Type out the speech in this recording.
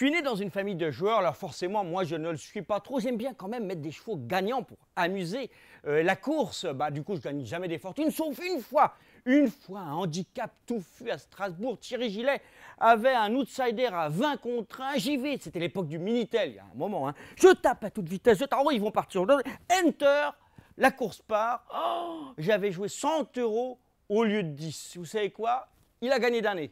Je suis né dans une famille de joueurs, alors forcément, moi, je ne le suis pas trop. J'aime bien quand même mettre des chevaux gagnants pour amuser. Euh, la course, bah, du coup, je gagne jamais des fortunes, sauf une fois. Une fois, un handicap touffu à Strasbourg, Thierry Gillet avait un outsider à 20 contre 1. J'y vais, c'était l'époque du Minitel, il y a un moment. Hein. Je tape à toute vitesse, je tape, ils vont partir. Enter, la course part. Oh, j'avais joué 100 euros au lieu de 10. Vous savez quoi Il a gagné d'année.